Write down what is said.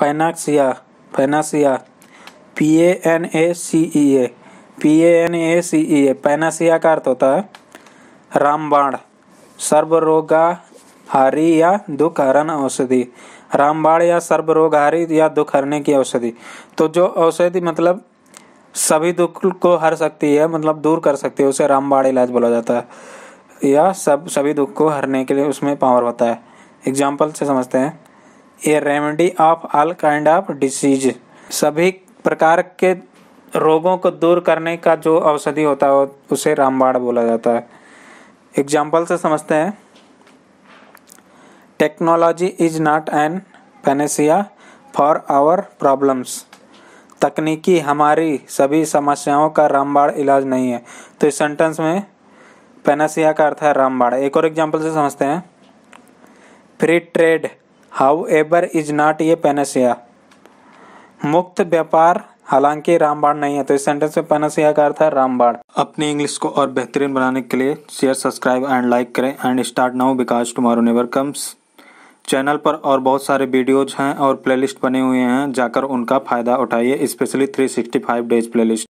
फाइनाक्सिया panacea P A N A C E A P A N A C E A panacea का अर्थ होता है रामबाण सर्वरोगाहारी या दुख हरण औषधि रामबाण या सर्वरोगहारी या दुख हरने की औषधि तो जो औषधि मतलब सभी दुख को हर सकती है मतलब दूर कर सकती है उसे रामबाण इलाज बोला जाता है या सब सभी दुख को हरने के लिए उसमें पावर होता है एग्जाम्पल से समझते हैं a remedy of all kind of disease सभी प्रकार के रोगों को दूर करने का जो औषधि होता है उसे रामबाण बोला जाता है एग्जाम्पल से समझते हैं technology is not an panacea for our problems तकनीकी हमारी सभी समस्याओं का रामबाण इलाज नहीं है तो इस सेंटेंस में पेनासिया का अर्थ है रामबाण एक और एग्जाम्पल से समझते हैं free trade however is not ये पेनसिया मुक्त व्यापार हालांकि रामबाण नहीं है तो इस सेंटेंस में पेनसिया का अर्थ है रामबाण अपनी इंग्लिश को और बेहतरीन बनाने के लिए शेयर सब्सक्राइब एंड लाइक करें and start now because tomorrow never comes channel पर और बहुत सारे वीडियोज हैं और प्लेलिस्ट बने हुए हैं जाकर उनका फ़ायदा उठाइए स्पेशली 365 डेज प्लेलिस्ट